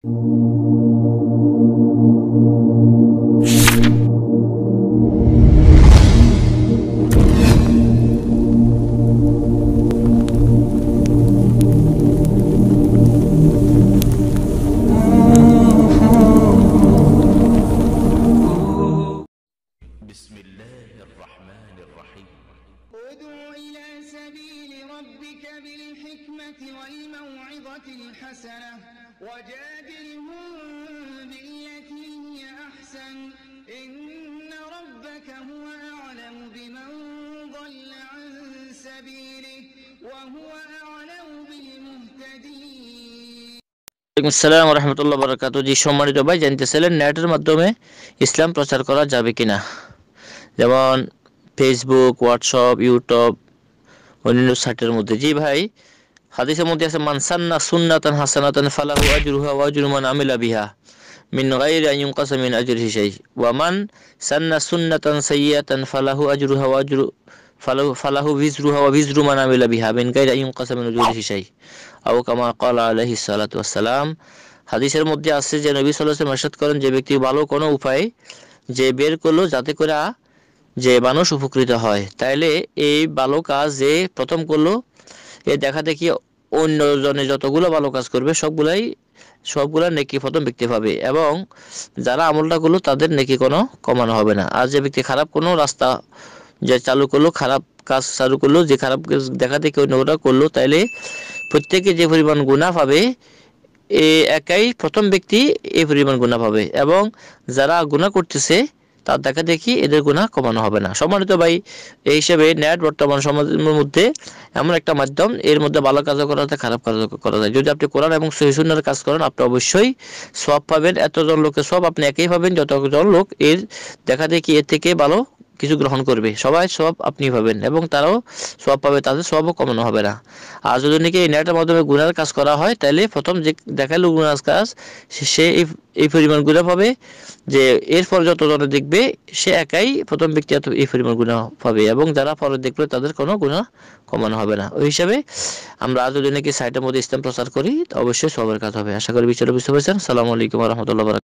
بسم الله الرحمن الرحيم ادع إلى سبيل ربك بالحكمة والموعظة الحسنة وجادلهم بالتي هي أحسن إن ربك هو أعلم بمن ضل عن سبيله وهو أعلم بالمهتدين রহমতুল্লাহ বরকাত জি সম্মানিত ভাই জানতেছিলেন নেটের মাধ্যমে ইসলাম প্রচার করা যাবে কিনা যেমন ফেসবুক হোয়াটসঅ্যাপ ইউটিউব অন্যান্য সাইটের মধ্যে জি ভাই হাদিসের মধ্যে আছে মানসান্না সুন্নাতান হাসানাতান ফালাহু আজরুহা ওয়া আজরু মান আমিলা বিহা মিন গায়রি আন ইউনকাসা মিন আজরিহি শাই ওয়া মান সান্না সুন্নাতান সাইয়াতান ফালাহু আজরুহা ওয়া আজরু ফালাহু ফালাহু বিজরুহা ওয়া বিজরু মান আমিলা বিহা মিন গায়রি আন ইউনকাসা মিন আজরিহি শাই আও কামা ক্বালা আলাইহি সালাতু ওয়াস সালাম হাদিসের মধ্যে আছে যে নবী সাল্লাল্লাহু আলাইহি ওয়াসাল্লাম করেন যে ব্যক্তি ভালো কোনো উপায় যে বের করলো যাতে করে যে মানুষ উপকৃত হয় তাইলে এই ভালো কাজ যে প্রথম করলো এ দেখা দেখি অন্য জনে যতগুলো ভালো কাজ করবে সবগুলাই সবগুলা নেকি প্রথম ব্যক্তি পাবে এবং যারা আমলটা করলো তাদের নেকি কোনো কমানো হবে না আর যে ব্যক্তি খারাপ কোনো রাস্তা যে চালু করলো খারাপ কাজ চালু করলো যে খারাপ দেখা দেখি ওটা করলো তাইলে প্রত্যেকে যে পরিমাণ গুণা পাবে এ একাই প্রথম ব্যক্তি এই পরিমাণ গুণা পাবে এবং যারা গুণা করতেছে তার দেখা দেখি এদের গুণা কমানো হবে না সম্মানিত ভাই এই হিসেবে ন্যাট বর্তমান সমাজের মধ্যে এমন একটা মাধ্যম এর মধ্যে ভালো কাজও করা যায় খারাপ কাজও করা যায় যদি আপনি কোরআন এবং সহিসুন্নার কাজ করেন আপনি অবশ্যই সব পাবেন এতজন লোকের সব আপনি একই পাবেন যতজন লোক এর দেখা দেখি এর থেকে ভালো কিছু গ্রহণ করবে সবাই সব আপনি পাবেন এবং তারাও সব পাবে তাদের সবও কমানো হবে না আর যদি নাকি ইন্টারনেটের মাধ্যমে গুনার কাজ করা হয় তাহলে প্রথম যে দেখালো গুণার কাজ সে এই পরিমাণ গুণা পাবে যে এরপর যত যতজন দেখবে সে একাই প্রথম ব্যক্তি এত এই পরিমাণ গুণা পাবে এবং যারা পরে দেখবে তাদের কোনো গুণা কমানো হবে না ওই হিসাবে আমরা যদি নাকি সাইটের মধ্যে ইসলাম প্রচার করি অবশ্যই সবার কাজ হবে আশা করি বিচার বুঝতে পারছেন সালামু আলাইকুম রহমতুল্লাহ